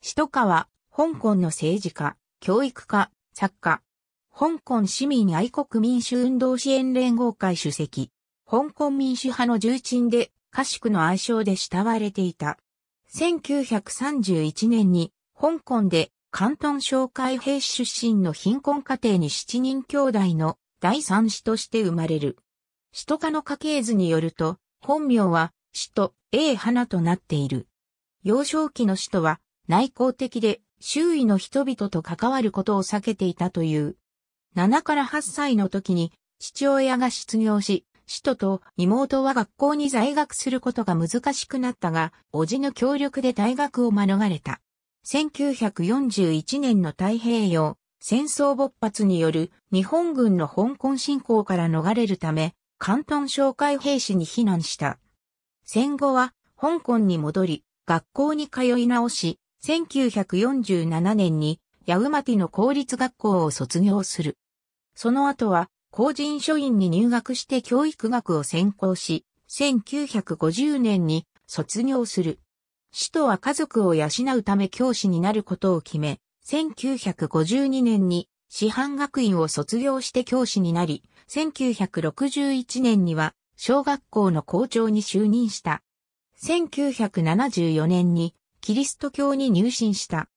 首都下は、香港の政治家、教育家、作家。香港市民愛国民主運動支援連合会主席。香港民主派の重鎮で、家宿の愛称で慕われていた。1931年に、香港で、関東省会兵士出身の貧困家庭に7人兄弟の第三子として生まれる。首都家の家系図によると、本名は、首都 A 花となっている。幼少期の首都は、内向的で周囲の人々と関わることを避けていたという。7から8歳の時に父親が失業し、使徒と妹は学校に在学することが難しくなったが、叔父の協力で大学を免れた。1941年の太平洋戦争勃発による日本軍の香港侵攻から逃れるため、関東商会兵士に避難した。戦後は香港に戻り、学校に通い直し、1947年にヤウマティの公立学校を卒業する。その後は公人書院に入学して教育学を専攻し、1950年に卒業する。死とは家族を養うため教師になることを決め、1952年に師範学院を卒業して教師になり、1961年には小学校の校長に就任した。1974年にキリスト教に入信した。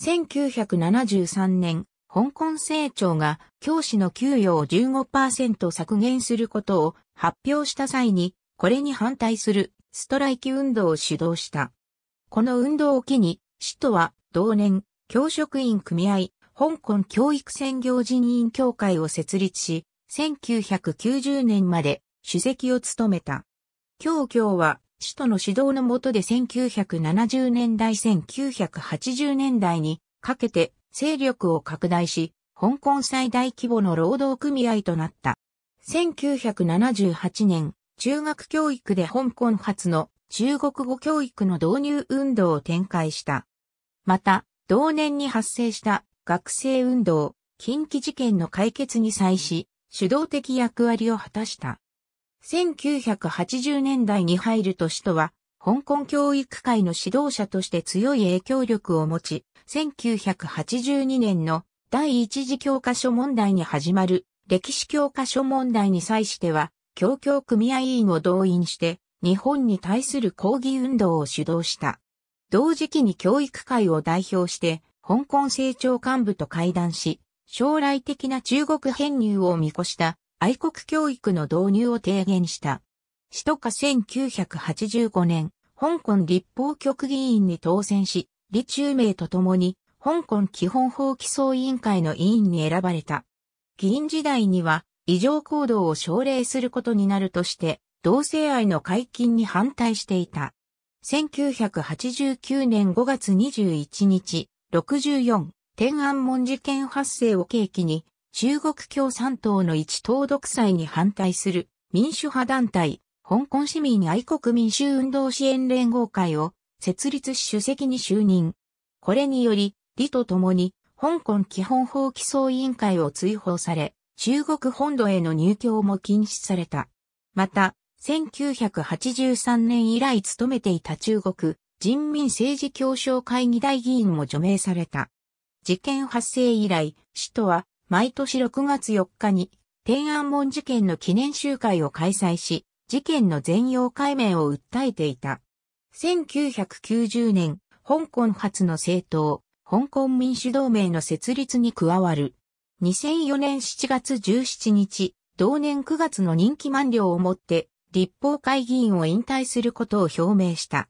1973年、香港政庁が教師の給与を15%削減することを発表した際に、これに反対するストライキ運動を主導した。この運動を機に、市とは同年、教職員組合、香港教育専業人員協会を設立し、1990年まで主席を務めた。教協は父との指導の下で1970年代1980年代にかけて勢力を拡大し、香港最大規模の労働組合となった。1978年、中学教育で香港初の中国語教育の導入運動を展開した。また、同年に発生した学生運動、近畿事件の解決に際し、主導的役割を果たした。1980年代に入ると使徒は、香港教育界の指導者として強い影響力を持ち、1982年の第一次教科書問題に始まる歴史教科書問題に際しては、教教組合員を動員して、日本に対する抗議運動を主導した。同時期に教育界を代表して、香港政調幹部と会談し、将来的な中国編入を見越した愛国教育の導入を提言した。首都下1985年、香港立法局議員に当選し、李中明と共に、香港基本法規則委員会の委員に選ばれた。議員時代には、異常行動を奨励することになるとして、同性愛の解禁に反対していた。1989年5月21日、64、天安門事件発生を契機に、中国共産党の一党独裁に反対する民主派団体、香港市民愛国民衆運動支援連合会を設立し主席に就任。これにより、李と共に香港基本法規則委員会を追放され、中国本土への入境も禁止された。また、1983年以来勤めていた中国人民政治協商会議大議員も除名された。事件発生以来、首都は毎年6月4日に天安門事件の記念集会を開催し、事件の全容解明を訴えていた。1990年、香港発の政党、香港民主同盟の設立に加わる。2004年7月17日、同年9月の任期満了をもって、立法会議員を引退することを表明した。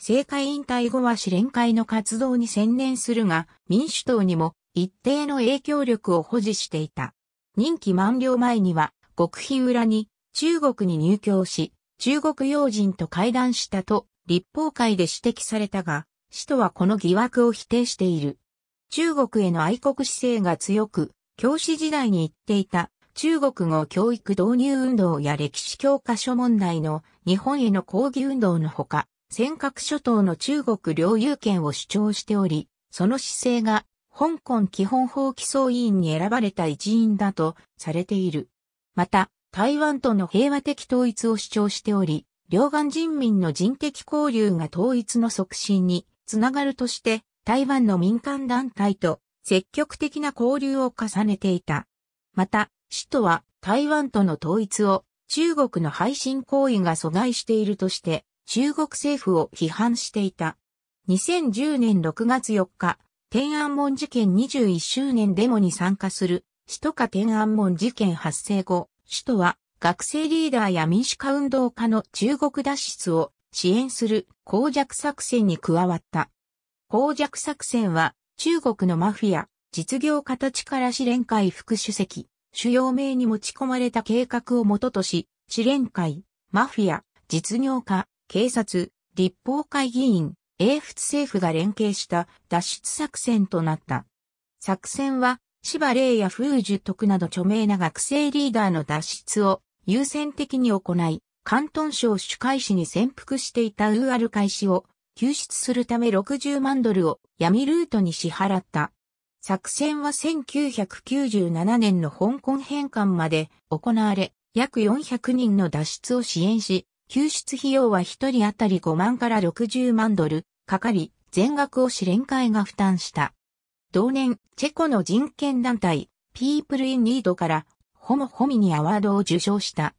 政界引退後は試練会の活動に専念するが、民主党にも一定の影響力を保持していた。任期満了前には、極秘裏に中国に入教し、中国要人と会談したと立法会で指摘されたが、使徒はこの疑惑を否定している。中国への愛国姿勢が強く、教師時代に言っていた中国語教育導入運動や歴史教科書問題の日本への抗議運動のほか、尖閣諸島の中国領有権を主張しており、その姿勢が香港基本法規則委員に選ばれた一員だとされている。また、台湾との平和的統一を主張しており、両岸人民の人的交流が統一の促進につながるとして、台湾の民間団体と積極的な交流を重ねていた。また、首都は台湾との統一を中国の配信行為が阻害しているとして、中国政府を批判していた。2010年6月4日、天安門事件21周年デモに参加する、首都下天安門事件発生後、首都は学生リーダーや民主化運動家の中国脱出を支援する公弱作戦に加わった。公弱作戦は中国のマフィア、実業家たちから試練会副主席、主要名に持ち込まれた計画をもととし、試練会、マフィア、実業家、警察、立法会議員、英仏政府が連携した脱出作戦となった。作戦は、芝霊や風樹徳など著名な学生リーダーの脱出を優先的に行い、関東省主会市に潜伏していたウーアル会市を救出するため60万ドルを闇ルートに支払った。作戦は1997年の香港返還まで行われ、約400人の脱出を支援し、救出費用は1人当たり5万から60万ドル、かかり、全額を支連会が負担した。同年、チェコの人権団体、People in Need から、ホモ・ホミニアワードを受賞した。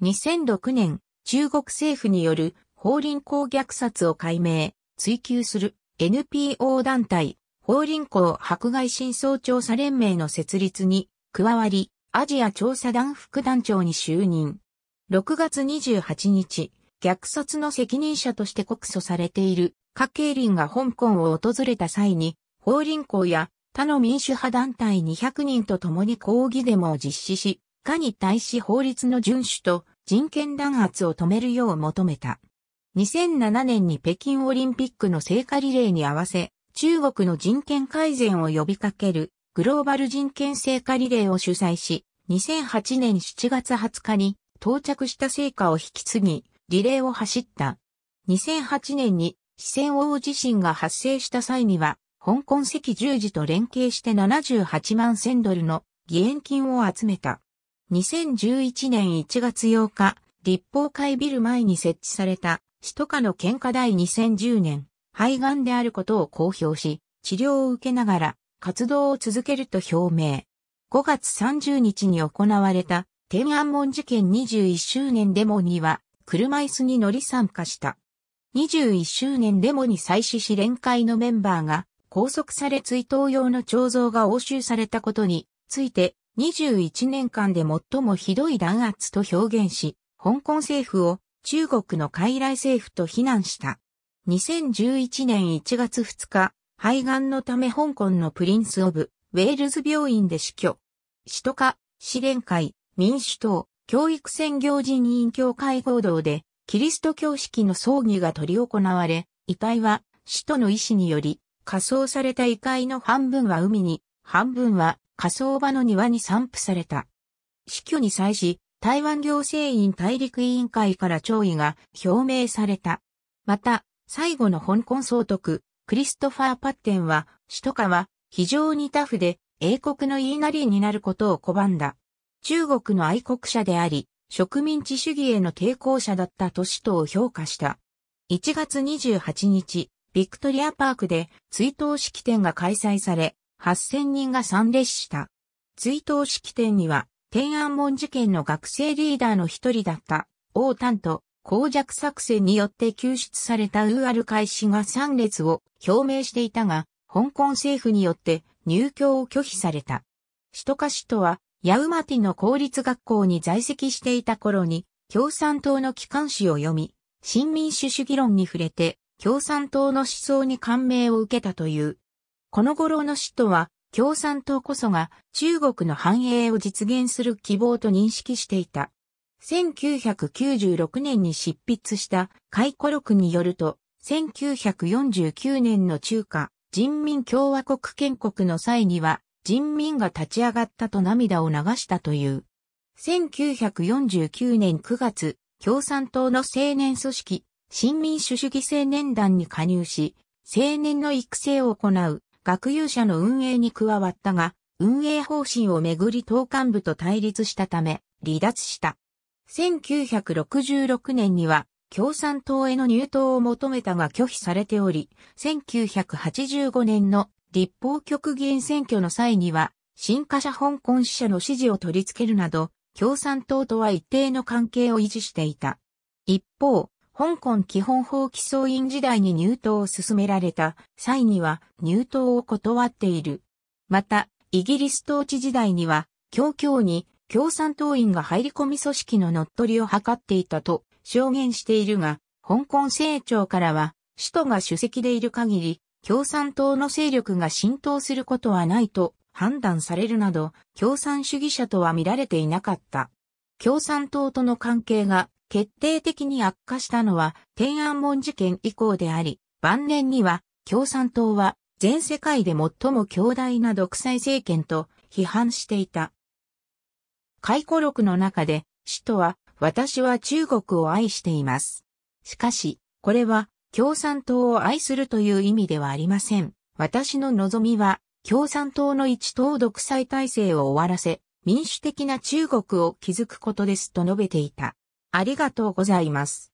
2006年、中国政府による法輪功虐殺を解明、追求する NPO 団体、法輪功迫害真相調査連盟の設立に加わり、アジア調査団副団長に就任。6月28日、虐殺の責任者として告訴されている華慶林が香港を訪れた際に、法輪校や他の民主派団体200人と共に抗議デモを実施し、かに対し法律の遵守と人権弾圧を止めるよう求めた。2007年に北京オリンピックの聖火リレーに合わせ、中国の人権改善を呼びかけるグローバル人権聖火リレーを主催し、2008年7月20日に到着した聖火を引き継ぎ、リレーを走った。2008年に四川大地震が発生した際には、香港赤十字と連携して78万千ドルの義援金を集めた。2011年1月8日、立法会ビル前に設置された、首都下の喧嘩台2010年、肺がんであることを公表し、治療を受けながら活動を続けると表明。5月30日に行われた天安門事件21周年デモには車椅子に乗り参加した。21周年デモに際し試練会のメンバーが拘束され追悼用の彫像が押収されたことについて21年間で最もひどい弾圧と表現し、香港政府を中国の傀儡政府と非難した。2011年1月2日、肺がんのため香港のプリンス・オブ・ウェールズ病院で死去。首都化、試練会、民主党、教育専業人員協会合同でキリスト教式の葬儀が執り行われ、遺体は使徒の意思により、火葬された遺体の半分は海に、半分は火葬場の庭に散布された。死去に際し、台湾行政院大陸委員会から弔意が表明された。また、最後の香港総督、クリストファー・パッテンは、首都下は非常にタフで英国の言いなりになることを拒んだ。中国の愛国者であり、植民地主義への抵抗者だった都市とを評価した。1月28日、ビクトリアパークで追悼式典が開催され、8000人が参列した。追悼式典には、天安門事件の学生リーダーの一人だった、王丹と、公弱作戦によって救出されたウーアル開始が参列を表明していたが、香港政府によって入居を拒否された。首都カシトはヤウマティの公立学校に在籍していた頃に、共産党の機関誌を読み、新民主主義論に触れて、共産党の思想に感銘を受けたという。この頃の使徒は、共産党こそが中国の繁栄を実現する希望と認識していた。1996年に執筆した回顧録によると、1949年の中華人民共和国建国の際には、人民が立ち上がったと涙を流したという。1949年9月、共産党の青年組織、新民主主義青年団に加入し、青年の育成を行う学友社の運営に加わったが、運営方針をめぐり党幹部と対立したため、離脱した。1966年には、共産党への入党を求めたが拒否されており、1985年の立法局議員選挙の際には、新華社香港支社の支持を取り付けるなど、共産党とは一定の関係を維持していた。一方、香港基本法規曹院時代に入党を進められた際には入党を断っている。また、イギリス統治時代には、教教に共産党員が入り込み組織の乗っ取りを図っていたと証言しているが、香港政庁からは、首都が主席でいる限り、共産党の勢力が浸透することはないと判断されるなど、共産主義者とは見られていなかった。共産党との関係が決定的に悪化したのは天安門事件以降であり、晩年には共産党は全世界で最も強大な独裁政権と批判していた。回顧録の中で、使徒は、私は中国を愛しています。しかし、これは共産党を愛するという意味ではありません。私の望みは、共産党の一党独裁体制を終わらせ、民主的な中国を築くことですと述べていた。ありがとうございます。